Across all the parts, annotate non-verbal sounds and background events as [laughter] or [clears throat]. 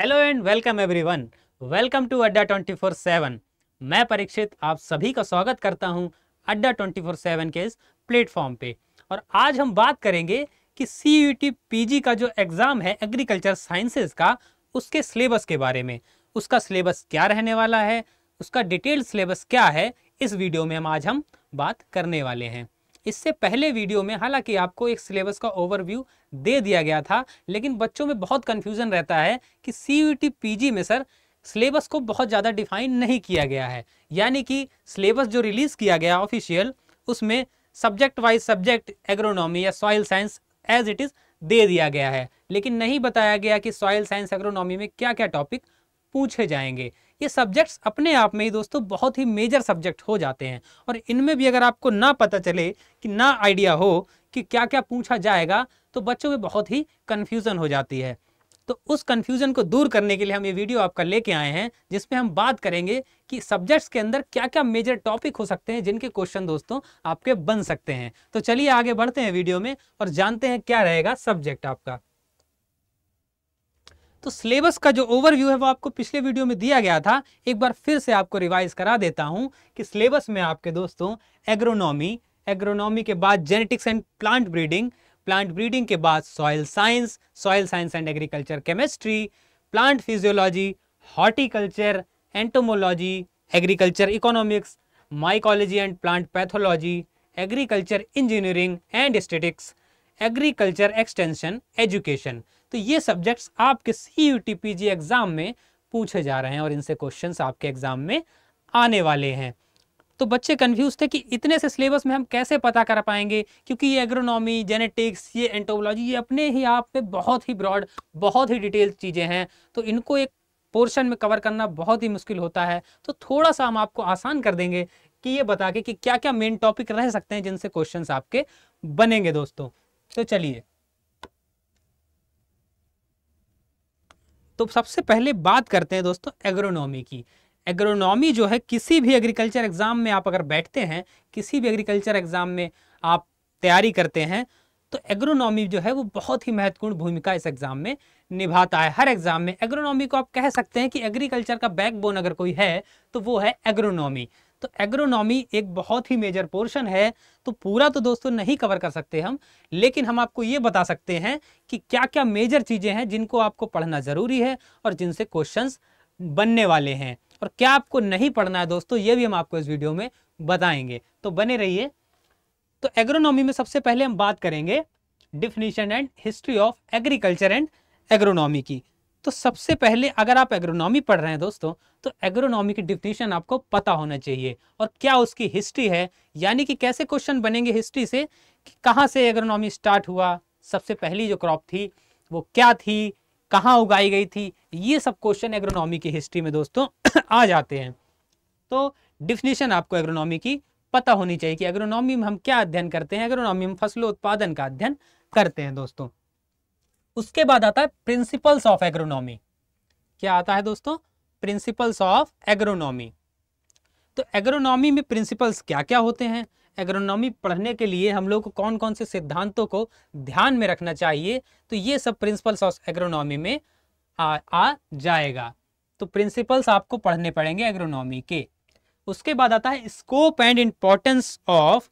hello and welcome everyone welcome to Adda 24/7 मैं परीक्षित आप सभी का स्वागत करता हूं अड्डा 24/7 के इस प्लेटफॉर्म पे और आज हम बात करेंगे कि सी जी का जो एग्ज़ाम है एग्रीकल्चर साइंसेज का उसके सिलेबस के बारे में उसका सिलेबस क्या रहने वाला है उसका डिटेल सिलेबस क्या है इस वीडियो में हम आज हम बात करने वाले हैं इससे पहले वीडियो में हालांकि आपको एक सिलेबस का ओवरव्यू दे दिया गया था लेकिन बच्चों में बहुत कन्फ्यूज़न रहता है कि सी पीजी में सर सिलेबस को बहुत ज़्यादा डिफाइन नहीं किया गया है यानी कि सिलेबस जो रिलीज़ किया गया ऑफिशियल उसमें सब्जेक्ट वाइज सब्जेक्ट एग्रोनॉमी या soil science as it is दे दिया गया है लेकिन नहीं बताया गया कि सॉइल साइंस एग्रोनॉमी में क्या क्या टॉपिक पूछे जाएंगे ये सब्जेक्ट्स अपने आप में ही दोस्तों बहुत ही मेजर सब्जेक्ट हो जाते हैं और इनमें भी अगर आपको ना पता चले कि ना आइडिया हो कि क्या क्या पूछा जाएगा तो बच्चों में बहुत ही कन्फ्यूज़न हो जाती है तो उस कन्फ्यूज़न को दूर करने के लिए हम ये वीडियो आपका लेके आए हैं जिसमें हम बात करेंगे कि सब्जेक्ट्स के अंदर क्या क्या मेजर टॉपिक हो सकते हैं जिनके क्वेश्चन दोस्तों आपके बन सकते हैं तो चलिए आगे बढ़ते हैं वीडियो में और जानते हैं क्या रहेगा सब्जेक्ट आपका तो सिलेबस का जो ओवरव्यू है वो आपको पिछले वीडियो में दिया गया था एक बार फिर से आपको रिवाइज करा देता हूँ कि सिलेबस में आपके दोस्तों एग्रोनॉमी एग्रोनॉमी के बाद genetics and plant breeding plant breeding के बाद soil science soil science and agriculture chemistry plant physiology horticulture entomology agriculture economics mycology and plant pathology agriculture engineering and statics agriculture extension education तो ये subjects आपके सी you exam में पूछे जा रहे हैं और इनसे क्वेश्चन आपके एग्ज़ाम में आने वाले हैं तो बच्चे कन्फ्यूज थे कि इतने से सिलेबस में हम कैसे पता कर पाएंगे क्योंकि ये एग्रोनॉमी जेनेटिक्स ये एंटोबोलॉजी ये अपने ही आप में बहुत ही ब्रॉड बहुत ही डिटेल चीज़ें हैं तो इनको एक पोर्शन में कवर करना बहुत ही मुश्किल होता है तो थोड़ा सा हम आपको आसान कर देंगे कि ये बता के कि क्या क्या मेन टॉपिक रह सकते हैं जिनसे क्वेश्चन आपके बनेंगे दोस्तों तो चलिए तो सबसे पहले बात करते हैं दोस्तों एग्रोनॉमी की एग्रोनॉमी जो है किसी भी एग्रीकल्चर एग्ज़ाम में आप अगर बैठते हैं किसी भी एग्रीकल्चर एग्ज़ाम में आप तैयारी करते हैं तो एग्रोनॉमी जो है वो बहुत ही महत्वपूर्ण भूमिका इस एग्ज़ाम में निभाता है हर एग्ज़ाम में एग्रोनॉमी को आप कह सकते हैं कि एग्रीकल्चर का बैकबोन अगर कोई है तो वो है एग्रोनॉमी तो एग्रोनॉमी एक बहुत ही मेजर पोर्शन है तो पूरा तो दोस्तों नहीं कवर कर सकते हम लेकिन हम आपको ये बता सकते हैं कि क्या क्या मेजर चीज़ें हैं जिनको आपको पढ़ना ज़रूरी है और जिनसे क्वेश्चन बनने वाले हैं और क्या आपको नहीं पढ़ना है दोस्तों ये भी हम आपको इस वीडियो में बताएंगे तो बने रहिए तो एग्रोनॉमी में सबसे पहले हम बात करेंगे definition and history of agriculture and agronomy की तो सबसे पहले अगर आप एग्रोनॉमी पढ़ रहे हैं दोस्तों तो एग्रोनॉमी की डिफिनेशन आपको पता होना चाहिए और क्या उसकी हिस्ट्री है यानी कि कैसे क्वेश्चन बनेंगे हिस्ट्री से कि कहाँ से एग्रोनॉमी स्टार्ट हुआ सबसे पहली जो क्रॉप थी वो क्या थी कहाँ उगाई गई थी ये सब क्वेश्चन एग्रोनॉमी की हिस्ट्री में दोस्तों [clears throat] आ जाते हैं तो डिफिनेशन आपको एग्रोनॉमी की पता होनी चाहिए कि एग्रोनॉमी में हम क्या अध्ययन करते हैं एग्रोनॉमी में फसलों उत्पादन का अध्ययन करते हैं दोस्तों उसके बाद आता है प्रिंसिपल्स ऑफ एग्रोनॉमी क्या आता है दोस्तों प्रिंसिपल्स ऑफ एग्रोनॉमी तो एग्रोनॉमी में प्रिंसिपल्स क्या क्या होते हैं एग्रोनॉमी पढ़ने के लिए हम लोग को कौन कौन से सिद्धांतों को ध्यान में रखना चाहिए तो ये सब प्रिंसिपल्स ऑफ एग्रोनॉमी में आ, आ जाएगा तो प्रिंसिपल्स आपको पढ़ने पड़ेंगे एग्रोनॉमी के उसके बाद आता है scope and importance of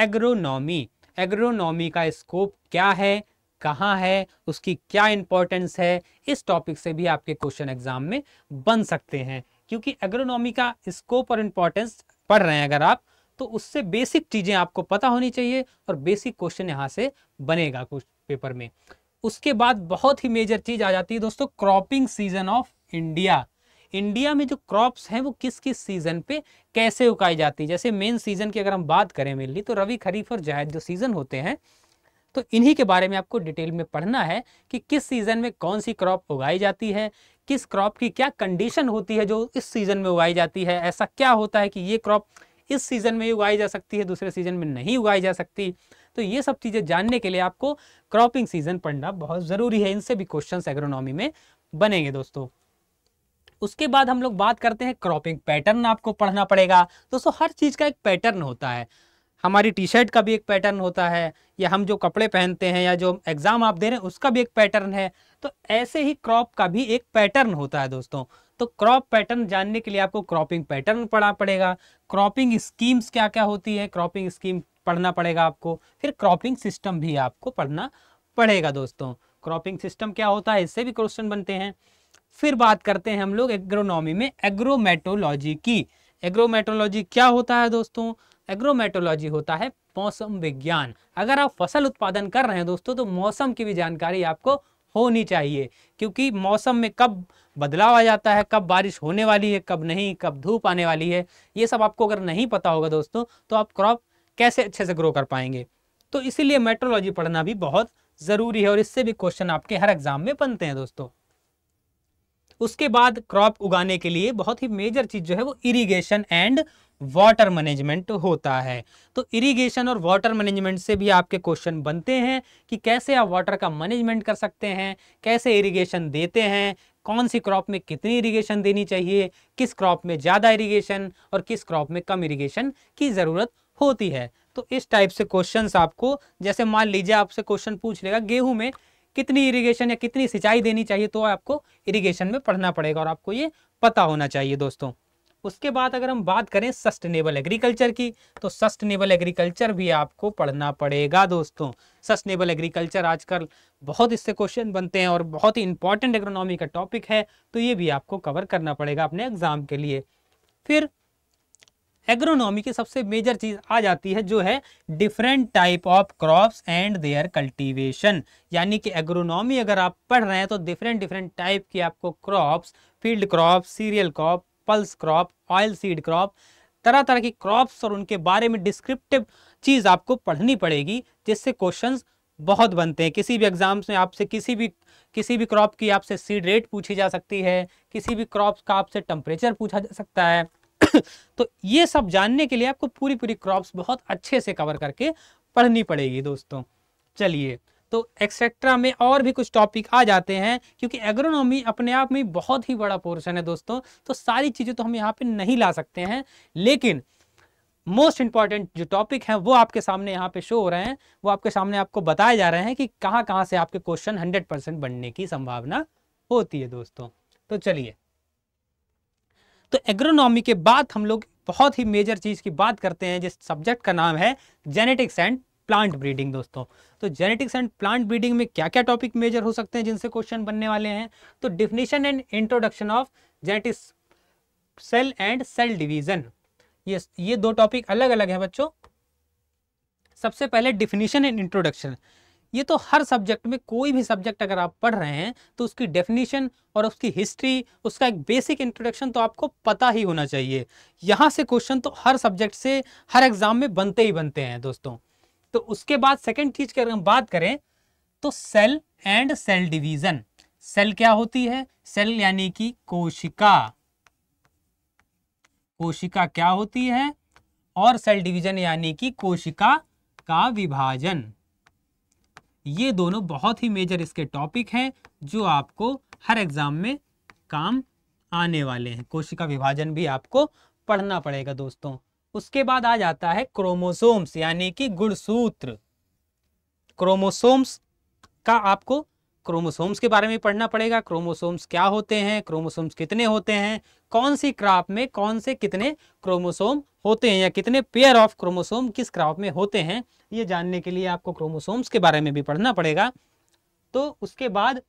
agronomy agronomy का स्कोप क्या है कहाँ है उसकी क्या इंपॉर्टेंस है इस टॉपिक से भी आपके क्वेश्चन एग्जाम में बन सकते हैं क्योंकि एग्रोनॉमी का स्कोप और इम्पोर्टेंस पढ़ रहे हैं अगर आप तो उससे बेसिक चीज़ें आपको पता होनी चाहिए और बेसिक क्वेश्चन यहाँ से बनेगा कुछ पेपर में उसके बाद बहुत ही मेजर चीज़ आ जाती है दोस्तों cropping season of India India में जो क्रॉप्स हैं वो किस किस सीज़न पे कैसे उगाई जाती है जैसे मेन सीज़न की अगर हम बात करें मेनली तो रवि खरीफ और जायद जो सीज़न होते हैं तो इन्हीं के बारे में आपको डिटेल में पढ़ना है कि किस सीज़न में कौन सी क्रॉप उगाई जाती है किस क्रॉप की क्या कंडीशन होती है जो इस सीज़न में उगाई जाती है ऐसा क्या होता है कि ये क्रॉप इस सीज़न में उगाई जा सकती है दूसरे सीज़न में नहीं उगाई जा सकती तो ये सब चीज़ें जानने के लिए आपको क्रॉपिंग सीज़न पढ़ना बहुत ज़रूरी है इनसे भी क्वेश्चन एग्रोनॉमी में बनेंगे दोस्तों उसके बाद हम लोग बात करते हैं क्रॉपिंग पैटर्न आपको पढ़ना पड़ेगा दोस्तों हर चीज़ का एक पैटर्न होता है हमारी टी शर्ट का भी एक पैटर्न होता है या हम जो कपड़े पहनते हैं या जो एग्ज़ाम आप दे रहे हैं उसका भी एक पैटर्न है तो ऐसे ही क्रॉप का भी एक पैटर्न होता है दोस्तों तो क्रॉप पैटर्न जानने के लिए आपको क्रॉपिंग पैटर्न पढ़ा पड़ेगा क्रॉपिंग स्कीम्स क्या क्या होती है क्रॉपिंग स्कीम पढ़ना पड़ेगा आपको फिर क्रॉपिंग सिस्टम भी आपको पढ़ना पड़ेगा दोस्तों क्रॉपिंग सिस्टम क्या होता है इससे भी क्वेश्चन बनते हैं फिर बात करते हैं हम लोग एग्रोनॉमी में एग्रोमेटोलॉजी की एग्रोमेटोलॉजी क्या होता है दोस्तों एग्रोमेटोलॉजी होता है मौसम विज्ञान अगर आप फसल उत्पादन कर रहे हैं दोस्तों तो मौसम की भी जानकारी आपको होनी चाहिए क्योंकि मौसम में कब बदलाव आ जाता है कब बारिश होने वाली है कब नहीं कब धूप आने वाली है ये सब आपको अगर नहीं पता होगा दोस्तों तो आप क्रॉप कैसे अच्छे से ग्रो कर पाएंगे तो इसीलिए मेट्रोलॉजी पढ़ना भी बहुत ज़रूरी है और इससे भी क्वेश्चन आपके हर एग्जाम में बनते हैं दोस्तों उसके बाद क्रॉप उगाने के लिए बहुत ही मेजर चीज़ जो है वो इरिगेशन एंड वाटर मैनेजमेंट होता है तो इरिगेशन और वाटर मैनेजमेंट से भी आपके क्वेश्चन बनते हैं कि कैसे आप वाटर का मैनेजमेंट कर सकते हैं कैसे इरिगेशन देते हैं कौन सी क्रॉप में कितनी इरिगेशन देनी चाहिए किस क्रॉप में ज़्यादा इरिगेशन और किस क्रॉप में कम इरिगेशन की ज़रूरत होती है तो इस टाइप से क्वेश्चन आपको जैसे मान लीजिए आपसे क्वेश्चन पूछ लेगा गेहूं में कितनी इरिगेशन या कितनी सिंचाई देनी चाहिए तो आपको इरिगेशन में पढ़ना पड़ेगा और आपको ये पता होना चाहिए दोस्तों उसके बाद अगर हम बात करें सस्टेनेबल एग्रीकल्चर की तो सस्टेनेबल एग्रीकल्चर भी आपको पढ़ना पड़ेगा दोस्तों सस्टेनेबल एग्रीकल्चर आजकल बहुत इससे क्वेश्चन बनते हैं और बहुत ही इंपॉर्टेंट इकोनॉमी का टॉपिक है तो ये भी आपको कवर करना पड़ेगा अपने एग्जाम के लिए फिर एग्रोनॉमी की सबसे मेजर चीज आ जाती है जो है different type of crops and their cultivation यानी कि एग्रोनॉमी अगर आप पढ़ रहे हैं तो डिफरेंट डिफरेंट टाइप की आपको crops field crop cereal crop pulse crop oil seed crop तरह तरह की क्रॉप्स और उनके बारे में डिस्क्रिप्टिव चीज़ आपको पढ़नी पड़ेगी जिससे क्वेश्चन बहुत बनते हैं किसी भी एग्जाम्स में आपसे किसी भी किसी भी क्रॉप की आपसे सीड रेट पूछी जा सकती है किसी भी क्रॉप का आपसे टेम्परेचर पूछा जा सकता है [coughs] तो ये सब जानने के लिए आपको पूरी पूरी क्रॉप्स बहुत अच्छे से कवर करके पढ़नी पड़ेगी दोस्तों चलिए तो एक्सेट्रा में और भी कुछ टॉपिक आ जाते हैं क्योंकि एग्रोनॉमी अपने आप में बहुत ही बड़ा पोर्शन है दोस्तों तो सारी चीज़ें तो हम यहाँ पे नहीं ला सकते हैं लेकिन मोस्ट इंपॉर्टेंट जो टॉपिक हैं वो आपके सामने यहाँ पे शो हो रहे हैं वो आपके सामने आपको बताए जा रहे हैं कि कहाँ कहाँ से आपके क्वेश्चन हंड्रेड परसेंट बनने की संभावना होती है दोस्तों तो चलिए तो एग्रोनॉमी के बाद हम लोग बहुत ही मेजर चीज़ की बात करते हैं जिस सब्जेक्ट का नाम है जेनेटिक्स एंड प्लांट ब्रीडिंग दोस्तों तो जेनेटिक्स एंड प्लांट ब्रीडिंग में क्या क्या टॉपिक मेजर हो सकते हैं जिनसे क्वेश्चन बनने वाले हैं तो definition and introduction of genetics cell and cell division ये ये दो टॉपिक अलग अलग है बच्चों सबसे पहले डिफिनेशन एंड इंट्रोडक्शन ये तो हर सब्जेक्ट में कोई भी सब्जेक्ट अगर आप पढ़ रहे हैं तो उसकी डेफिनेशन और उसकी हिस्ट्री उसका एक बेसिक इंट्रोडक्शन तो आपको पता ही होना चाहिए यहाँ से क्वेश्चन तो हर सब्जेक्ट से हर एग्जाम में बनते ही बनते हैं दोस्तों तो उसके बाद सेकेंड चीज की अगर हम बात करें तो cell and cell division cell क्या होती है सेल यानी कि कोशिका कोशिका क्या होती है और सेल डिवीजन यानी कि कोशिका का विभाजन ये दोनों बहुत ही मेजर इसके टॉपिक हैं जो आपको हर एग्जाम में काम आने वाले हैं कोशिका विभाजन भी आपको पढ़ना पड़ेगा दोस्तों उसके बाद आ जाता है क्रोमोसोम्स यानी कि गुणसूत्र क्रोमोसोम्स का आपको क्रोमोसोम्स के बारे में पढ़ना पड़ेगा क्रोमोसोम्स क्या होते हैं क्रोमोसोम्स कितने होते हैं कौन सी क्राप में कौन से कितने क्रोमोसोम होते हैं या कितने पेयर ऑफ क्रोमोसोम किस क्राप में होते हैं ये जानने के लिए आपको क्रोमोसोम्स के बारे में भी पढ़ना पड़ेगा तो उसके बाद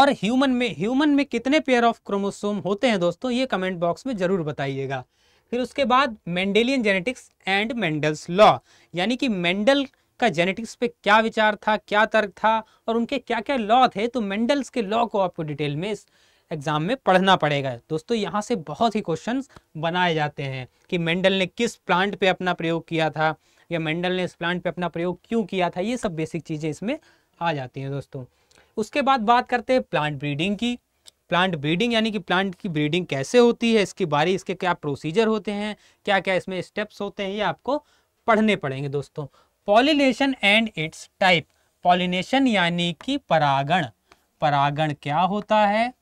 और ह्यूमन में ह्यूमन में कितने पेयर ऑफ क्रोमोसोम होते हैं दोस्तों ये कमेंट बॉक्स में जरूर बताइएगा फिर उसके बाद Mendelian genetics and Mendel's law यानी कि मेंडल का जेनेटिक्स पे क्या विचार था क्या तर्क था और उनके क्या क्या लॉ थे तो मेंडल्स के लॉ को आपको डिटेल में इस एग्जाम में पढ़ना पड़ेगा दोस्तों यहाँ से बहुत ही क्वेश्चन बनाए जाते हैं कि मेंडल ने किस प्लांट पर अपना प्रयोग किया था या मेंडल ने इस प्लांट पर अपना प्रयोग क्यों किया था ये सब बेसिक चीज़ें इसमें आ जाती हैं दोस्तों उसके बाद बात करते हैं प्लांट ब्रीडिंग की प्लांट ब्रीडिंग यानी कि प्लांट की ब्रीडिंग कैसे होती है इसकी बारी इसके क्या प्रोसीजर होते हैं क्या क्या इसमें स्टेप्स होते हैं ये आपको पढ़ने पड़ेंगे दोस्तों pollination and its type pollination यानी कि परागण परागण क्या होता है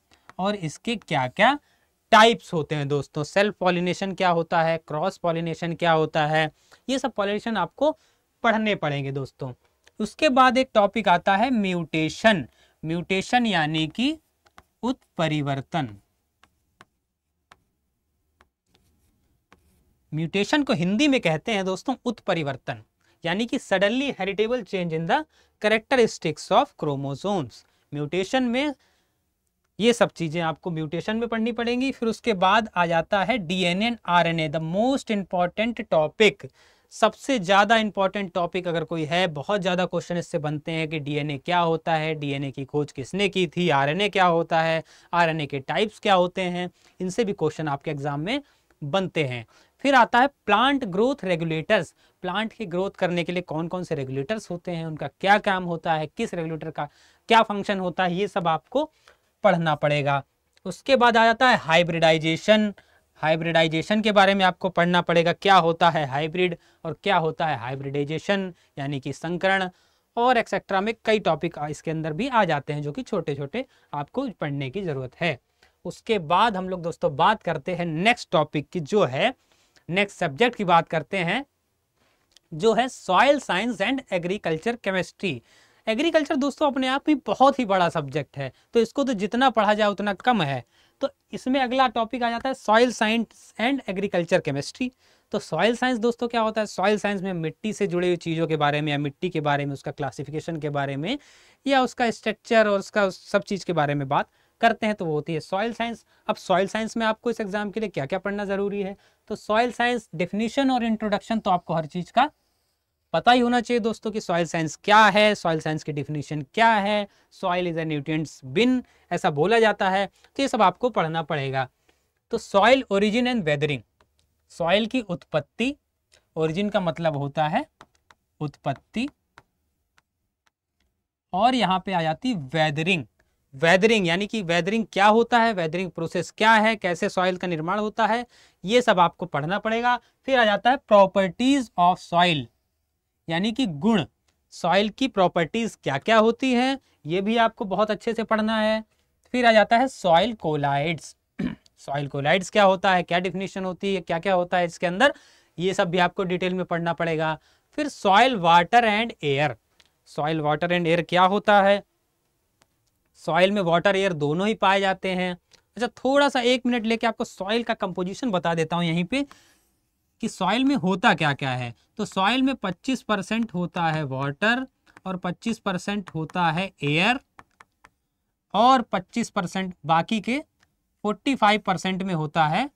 और इसके क्या क्या टाइप्स होते हैं दोस्तों सेल्फ पॉलिनेशन क्या होता है क्रॉस पॉलिनेशन क्या होता है ये सब पॉलिनेशन आपको पढ़ने पड़ेंगे दोस्तों उसके बाद एक टॉपिक आता है म्यूटेशन म्यूटेशन यानी कि उत्परिवर्तन म्यूटेशन को हिंदी में कहते हैं दोस्तों उत्परिवर्तन यानी कि suddenly heritable change in the characteristics of chromosomes mutation में ये सब चीज़ें आपको म्यूटेशन में पढ़नी पड़ेंगी फिर उसके बाद आ जाता है DNA and RNA the most important topic सबसे ज़्यादा इंपॉर्टेंट टॉपिक अगर कोई है बहुत ज़्यादा क्वेश्चन इससे बनते हैं कि डीएनए क्या होता है डीएनए की खोज किसने की थी आरएनए क्या होता है आरएनए के टाइप्स क्या होते हैं इनसे भी क्वेश्चन आपके एग्जाम में बनते हैं फिर आता है प्लांट ग्रोथ रेगुलेटर्स प्लांट की ग्रोथ करने के लिए कौन कौन से रेगुलेटर्स होते हैं उनका क्या काम होता है किस रेगुलेटर का क्या फंक्शन होता है ये सब आपको पढ़ना पड़ेगा उसके बाद आ जाता है हाइब्रिडाइजेशन हाइब्रिडाइजेशन के बारे में आपको पढ़ना पड़ेगा क्या होता है हाइब्रिड और क्या होता है हाइब्रिडाइजेशन यानी कि संकरण और एक्सेट्रा में कई टॉपिक इसके अंदर भी आ जाते हैं जो कि छोटे छोटे आपको पढ़ने की ज़रूरत है उसके बाद हम लोग दोस्तों बात करते हैं नेक्स्ट टॉपिक की जो है नेक्स्ट सब्जेक्ट की बात करते हैं जो है soil science and agriculture chemistry agriculture दोस्तों अपने आप ही बहुत ही बड़ा सब्जेक्ट है तो इसको तो जितना पढ़ा जाए उतना कम है तो इसमें अगला टॉपिक आ जाता है soil science and agriculture chemistry तो सॉइल साइंस दोस्तों क्या होता है सॉइल साइंस में मिट्टी से जुड़ी हुई चीज़ों के बारे में या मिट्टी के बारे में उसका क्लासिफिकेशन के बारे में या उसका स्ट्रक्चर और उसका सब चीज़ के बारे में बात करते हैं तो वो होती है सॉइल साइंस अब सॉइल साइंस में आपको इस एग्जाम के लिए क्या क्या पढ़ना ज़रूरी है तो सॉइल साइंस डेफिनेशन और इंट्रोडक्शन तो आपको हर चीज़ का पता ही होना चाहिए दोस्तों कि सॉइल साइंस क्या है सॉइल साइंस की डिफिनेशन क्या है soil is a nutrients bin ऐसा बोला जाता है तो ये सब आपको पढ़ना पड़ेगा तो soil origin and weathering soil की उत्पत्ति ओरिजिन का मतलब होता है उत्पत्ति और यहाँ पे आ जाती वेदरिंग वेदरिंग यानी कि वेदरिंग क्या होता है वेदरिंग प्रोसेस क्या है कैसे सॉइल का निर्माण होता है ये सब आपको पढ़ना पड़ेगा फिर आ जाता है प्रॉपर्टीज ऑफ सॉइल यानी कि गुण सॉइल की प्रॉपर्टीज क्या क्या होती हैं ये भी आपको बहुत अच्छे से पढ़ना है फिर आ जाता है सॉइल कोलाइड्स सॉइल कोलाइड्स क्या होता है क्या डिफिनेशन होती है क्या क्या होता है इसके अंदर ये सब भी आपको डिटेल में पढ़ना पड़ेगा फिर soil water and air soil water and air क्या होता है सॉइल में वाटर एयर दोनों ही पाए जाते हैं अच्छा थोड़ा सा एक मिनट लेके आपको सॉइल का कंपोजिशन बता देता हूँ यहीं पर कि सॉइल में होता क्या क्या है तो सॉइल में 25 परसेंट होता है वाटर और 25 परसेंट होता है एयर और 25 परसेंट बाकी के 45 परसेंट में होता है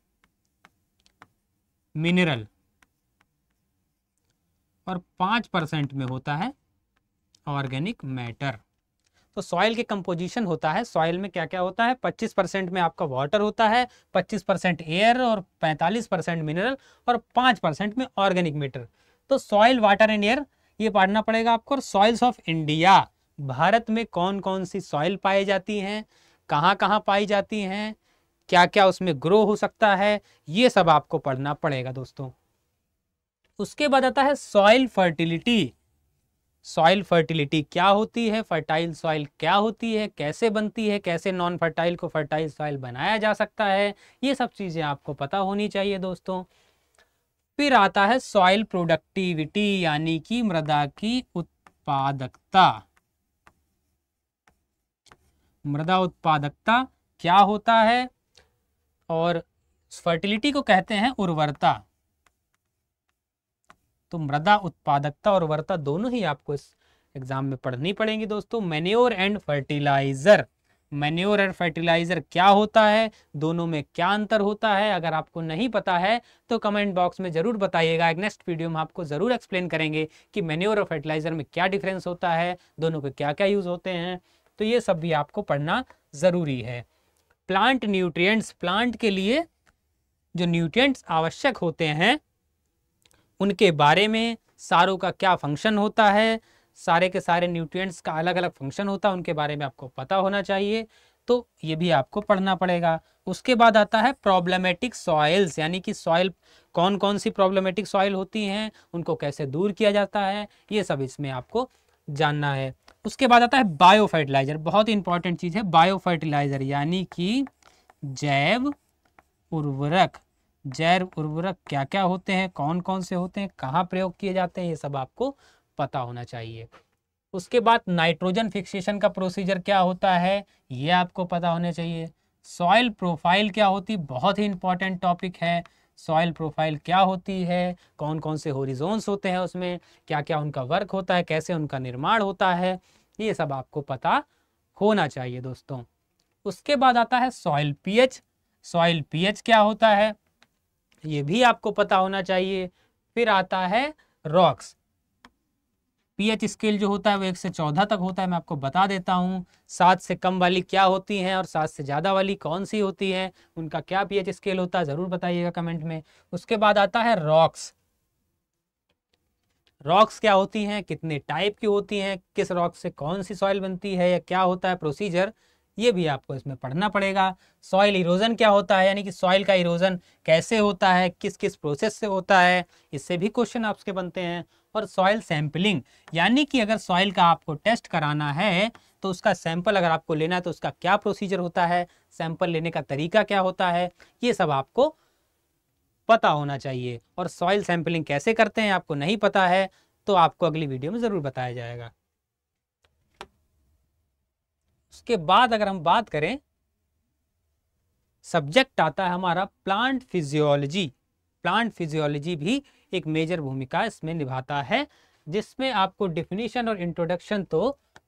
मिनरल और 5 परसेंट में होता है ऑर्गेनिक मैटर तो सॉइल के कंपोजिशन होता है सॉइल में क्या क्या होता है 25 परसेंट में आपका वाटर होता है 25 परसेंट एयर और 45 परसेंट मिनरल और 5 परसेंट में ऑर्गेनिक मेटर तो सॉइल वाटर एंड एयर ये पढ़ना पड़ेगा आपको और सॉइल्स ऑफ इंडिया भारत में कौन कौन सी सॉइल पाई जाती हैं कहाँ कहाँ पाई जाती हैं क्या क्या उसमें ग्रो हो सकता है ये सब आपको पढ़ना पड़ेगा दोस्तों उसके बाद आता है सॉइल फर्टिलिटी सॉइल फर्टिलिटी क्या होती है फर्टाइल सॉइल क्या होती है कैसे बनती है कैसे नॉन फर्टाइल को फर्टाइल सॉइल बनाया जा सकता है ये सब चीज़ें आपको पता होनी चाहिए दोस्तों फिर आता है सॉइल प्रोडक्टिविटी यानी कि मृदा की उत्पादकता मृदा उत्पादकता क्या होता है और फर्टिलिटी को कहते हैं उर्वरता तो मृदा उत्पादकता और वर्ता दोनों ही आपको इस एग्जाम में पढ़नी पड़ेंगी दोस्तों manure and fertilizer manure and fertilizer क्या होता है दोनों में क्या अंतर होता है अगर आपको नहीं पता है तो कमेंट बॉक्स में जरूर बताइएगा नेक्स्ट वीडियो में आपको जरूर एक्सप्लेन करेंगे कि मेन्योर और फर्टिलाइजर में क्या डिफरेंस होता है दोनों के क्या क्या यूज होते हैं तो ये सब भी आपको पढ़ना जरूरी है प्लांट न्यूट्रिय प्लांट के लिए जो न्यूट्रिय आवश्यक होते हैं उनके बारे में सारों का क्या फंक्शन होता है सारे के सारे न्यूट्रिएंट्स का अलग अलग फंक्शन होता है उनके बारे में आपको पता होना चाहिए तो ये भी आपको पढ़ना पड़ेगा उसके बाद आता है प्रॉब्लमेटिक सॉयल्स यानी कि सॉयल कौन कौन सी प्रॉब्लमेटिक सॉइल होती हैं उनको कैसे दूर किया जाता है ये सब इसमें आपको जानना है उसके बाद आता है बायो फर्टिलाइज़र बहुत इंपॉर्टेंट चीज़ है बायो फर्टिलाइज़र यानी कि जैव उर्वरक जैव उर्वरक क्या क्या होते हैं कौन कौन से होते हैं कहाँ प्रयोग किए जाते हैं ये सब आपको पता होना चाहिए उसके बाद नाइट्रोजन फिक्सेशन का प्रोसीजर क्या होता है ये आपको पता होना चाहिए सॉइल प्रोफाइल क्या होती बहुत ही इंपॉर्टेंट टॉपिक है सॉइल प्रोफाइल क्या होती है कौन कौन से होरिजोन्स होते हैं उसमें क्या क्या उनका वर्क होता है कैसे उनका निर्माण होता है ये सब आपको पता होना चाहिए दोस्तों उसके बाद आता है सॉइल पीएच सॉइल पीएच क्या होता है ये भी आपको पता होना चाहिए फिर आता है रॉक्स पीएच स्केल जो होता है वो एक से चौदह तक होता है मैं आपको बता देता हूँ सात से कम वाली क्या होती हैं और सात से ज़्यादा वाली कौन सी होती है उनका क्या पीएच स्केल होता है ज़रूर बताइएगा कमेंट में उसके बाद आता है रॉक्स रॉक्स क्या होती हैं कितने टाइप की होती हैं किस रॉक से कौन सी सॉइल बनती है या क्या होता है प्रोसीजर ये भी आपको इसमें पढ़ना पड़ेगा सॉइल इरोजन क्या होता है यानी कि सॉइल का इरोजन कैसे होता है किस किस प्रोसेस से होता है इससे भी क्वेश्चन आपके बनते हैं और सॉइल सैंपलिंग यानी कि अगर सॉइल का आपको टेस्ट कराना है तो उसका सैंपल अगर आपको लेना है तो उसका क्या प्रोसीजर होता है सैंपल लेने का तरीका क्या होता है ये सब आपको पता होना चाहिए और सॉइल सैंपलिंग कैसे करते हैं आपको नहीं पता है तो आपको अगली वीडियो में ज़रूर बताया जाएगा उसके बाद अगर हम बात करें सब्जेक्ट आता है हमारा प्लांट फिजियोलॉजी प्लांट फिजियोलॉजी भी एक मेजर भूमिका इसमें निभाता है जिसमें आपको डिफिनेशन और इंट्रोडक्शन तो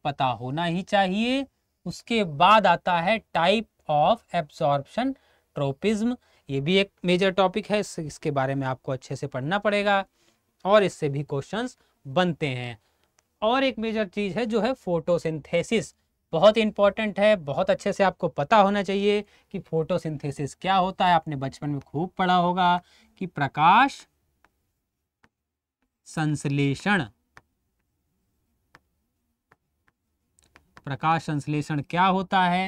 पता होना ही चाहिए उसके बाद आता है टाइप ऑफ एब्जॉर्प्शन ट्रोपिज्म ये भी एक मेजर टॉपिक है इसके बारे में आपको अच्छे से पढ़ना पड़ेगा और इससे भी क्वेश्चंस बनते हैं और एक मेजर चीज़ है जो है फोटोसिंथेसिस बहुत इंपॉर्टेंट है बहुत अच्छे से आपको पता होना चाहिए कि फोटोसिंथेसिस क्या होता है आपने बचपन में खूब पढ़ा होगा कि प्रकाश संश्लेषण प्रकाश संश्लेषण क्या होता है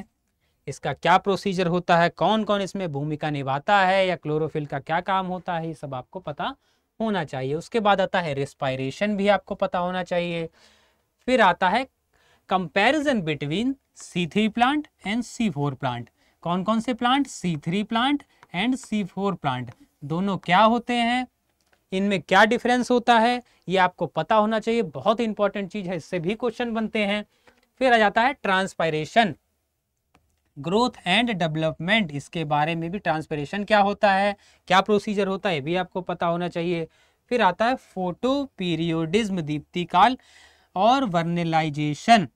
इसका क्या प्रोसीजर होता है कौन कौन इसमें भूमिका निभाता है या क्लोरोफिल का क्या काम होता है ये सब आपको पता होना चाहिए उसके बाद आता है रेस्पायरेशन भी आपको पता होना चाहिए फिर आता है comparison between C three plant and C four plant कौन कौन से plant C three plant and C four plant दोनों क्या होते हैं इनमें क्या डिफरेंस होता है ये आपको पता होना चाहिए बहुत इंपॉर्टेंट चीज है इससे भी क्वेश्चन बनते हैं फिर आ जाता है ट्रांसपायरेशन ग्रोथ एंड डेवलपमेंट इसके बारे में भी ट्रांसपेरेशन क्या होता है क्या प्रोसीजर होता है ये भी आपको पता होना चाहिए फिर आता है फोटो पीरियोडिज्म दीप्तिकाल और वर्नेलाइजेशन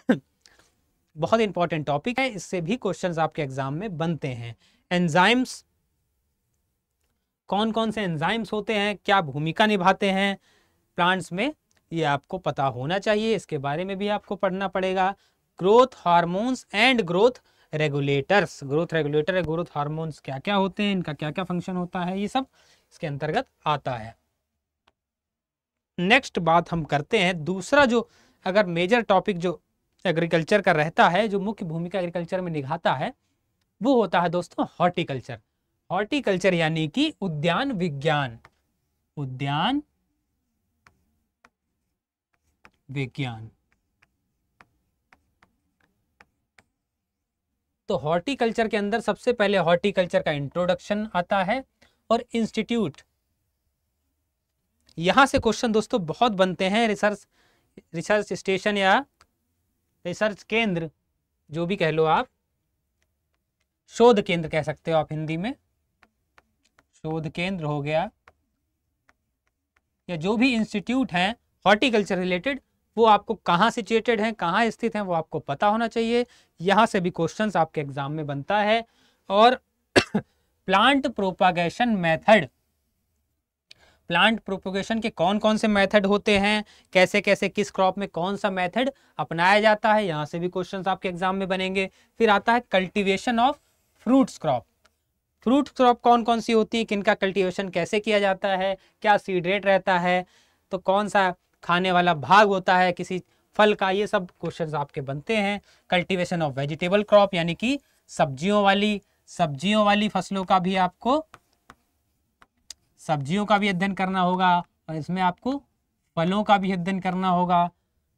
बहुत इंपॉर्टेंट टॉपिक है इससे भी क्वेश्चंस आपके एग्जाम में बनते हैं एंजाइम्स कौन कौन से एंजाइम्स होते हैं क्या भूमिका निभाते हैं प्लांट्स में ये आपको पता होना चाहिए इसके बारे में भी आपको पढ़ना पड़ेगा growth hormones and growth regulators growth regulator growth hormones क्या क्या होते हैं इनका क्या क्या फंक्शन होता है ये सब इसके अंतर्गत आता है नेक्स्ट बात हम करते हैं दूसरा जो अगर मेजर टॉपिक जो एग्रीकल्चर का रहता है जो मुख्य भूमिका एग्रीकल्चर में निभाता है वो होता है दोस्तों हॉर्टिकल्चर हॉर्टिकल्चर यानी कि उद्यान विज्ञान उद्यान विज्ञान तो हॉर्टिकल्चर के अंदर सबसे पहले हॉर्टिकल्चर का इंट्रोडक्शन आता है और इंस्टीट्यूट यहां से क्वेश्चन दोस्तों बहुत बनते हैं रिसर्च रिसर्च स्टेशन या रिसर्च केंद्र जो भी कह लो आप शोध केंद्र कह सकते हो आप हिंदी में शोध केंद्र हो गया या जो भी इंस्टीट्यूट हैं हॉर्टिकल्चर रिलेटेड वो आपको कहाँ सिचुएटेड हैं कहाँ स्थित हैं वो आपको पता होना चाहिए यहाँ से भी क्वेश्चंस आपके एग्जाम में बनता है और [clears throat] plant propagation method plant propagation के कौन कौन से मेथड होते हैं कैसे कैसे किस क्रॉप में कौन सा मेथड अपनाया जाता है यहाँ से भी क्वेश्चंस आपके एग्जाम में बनेंगे फिर आता है cultivation of fruits crop fruit crop कौन कौन सी होती है किनका कल्टीवेशन कैसे किया जाता है क्या सीड रेट रहता है तो कौन सा खाने वाला भाग होता है किसी फल का ये सब क्वेश्चन आपके बनते हैं कल्टिवेशन ऑफ वेजिटेबल क्रॉप यानी कि सब्जियों वाली सब्जियों वाली फसलों का भी आपको सब्जियों का भी अध्ययन करना होगा और इसमें आपको फलों का भी अध्ययन करना होगा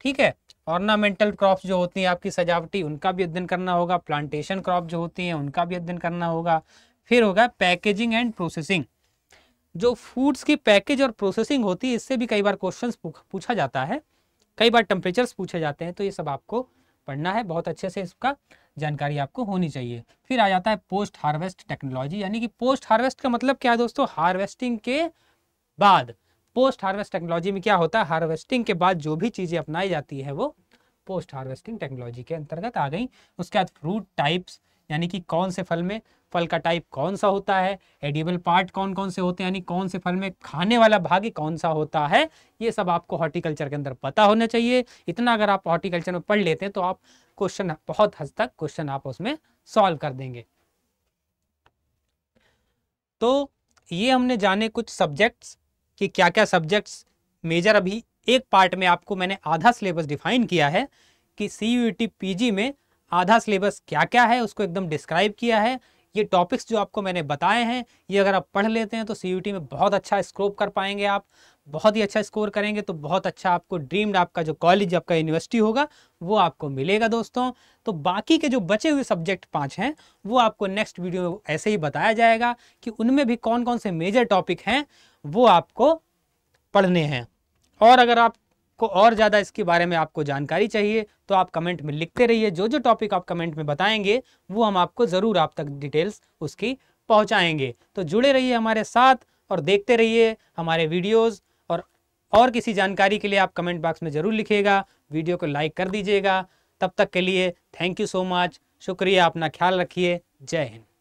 ठीक है ऑर्नामेंटल क्रॉप जो होती हैं आपकी सजावटी उनका भी अध्ययन करना होगा प्लांटेशन क्रॉप जो होती हैं उनका भी अध्ययन करना होगा फिर होगा पैकेजिंग एंड प्रोसेसिंग जो फूड्स की पैकेज और प्रोसेसिंग होती है इससे भी कई बार क्वेश्चन पूछा जाता है कई बार टेम्परेचर्स पूछे जाते हैं तो ये सब आपको पढ़ना है बहुत अच्छे से इसका जानकारी आपको होनी चाहिए फिर आ जाता है पोस्ट हार्वेस्ट टेक्नोलॉजी यानी कि पोस्ट हार्वेस्ट का मतलब क्या है दोस्तों हार्वेस्टिंग के बाद पोस्ट हार्वेस्ट टेक्नोलॉजी में क्या होता है हार्वेस्टिंग के बाद जो भी चीज़ें अपनाई जाती है वो पोस्ट हार्वेस्टिंग टेक्नोलॉजी के अंतर्गत आ गई उसके बाद फ्रूट टाइप्स यानी कि कौन से फल में फल का टाइप कौन सा होता है एडिबल पार्ट कौन कौन से होते हैं यानी कौन से फल में खाने वाला भाग कौन सा होता है ये सब आपको हॉर्टिकल्चर के अंदर पता होना चाहिए इतना अगर आप हॉर्टिकल्चर में पढ़ लेते हैं तो आप क्वेश्चन बहुत हद तक क्वेश्चन आप उसमें सॉल्व कर देंगे तो ये हमने जाने कुछ सब्जेक्ट्स कि क्या क्या सब्जेक्ट्स मेजर अभी एक पार्ट में आपको मैंने आधा सिलेबस डिफाइन किया है कि सी यू में आधा सिलेबस क्या क्या है उसको एकदम डिस्क्राइब किया है ये टॉपिक्स जो आपको मैंने बताए हैं ये अगर आप पढ़ लेते हैं तो सी में बहुत अच्छा स्कोप कर पाएंगे आप बहुत ही अच्छा स्कोर करेंगे तो बहुत अच्छा आपको ड्रीम्ड आपका जो कॉलेज आपका यूनिवर्सिटी होगा वो आपको मिलेगा दोस्तों तो बाकी के जो बचे हुए सब्जेक्ट पाँच हैं वो आपको नेक्स्ट वीडियो में ऐसे ही बताया जाएगा कि उनमें भी कौन कौन से मेजर टॉपिक हैं वो आपको पढ़ने हैं और अगर आप आपको और ज़्यादा इसके बारे में आपको जानकारी चाहिए तो आप कमेंट में लिखते रहिए जो जो टॉपिक आप कमेंट में बताएंगे वो हम आपको ज़रूर आप तक डिटेल्स उसकी पहुँचाएँगे तो जुड़े रहिए हमारे साथ और देखते रहिए हमारे वीडियोज़ और और किसी जानकारी के लिए आप कमेंट बॉक्स में ज़रूर लिखिएगा वीडियो को लाइक कर दीजिएगा तब तक के लिए थैंक यू सो मच शुक्रिया अपना ख्याल रखिए जय हिंद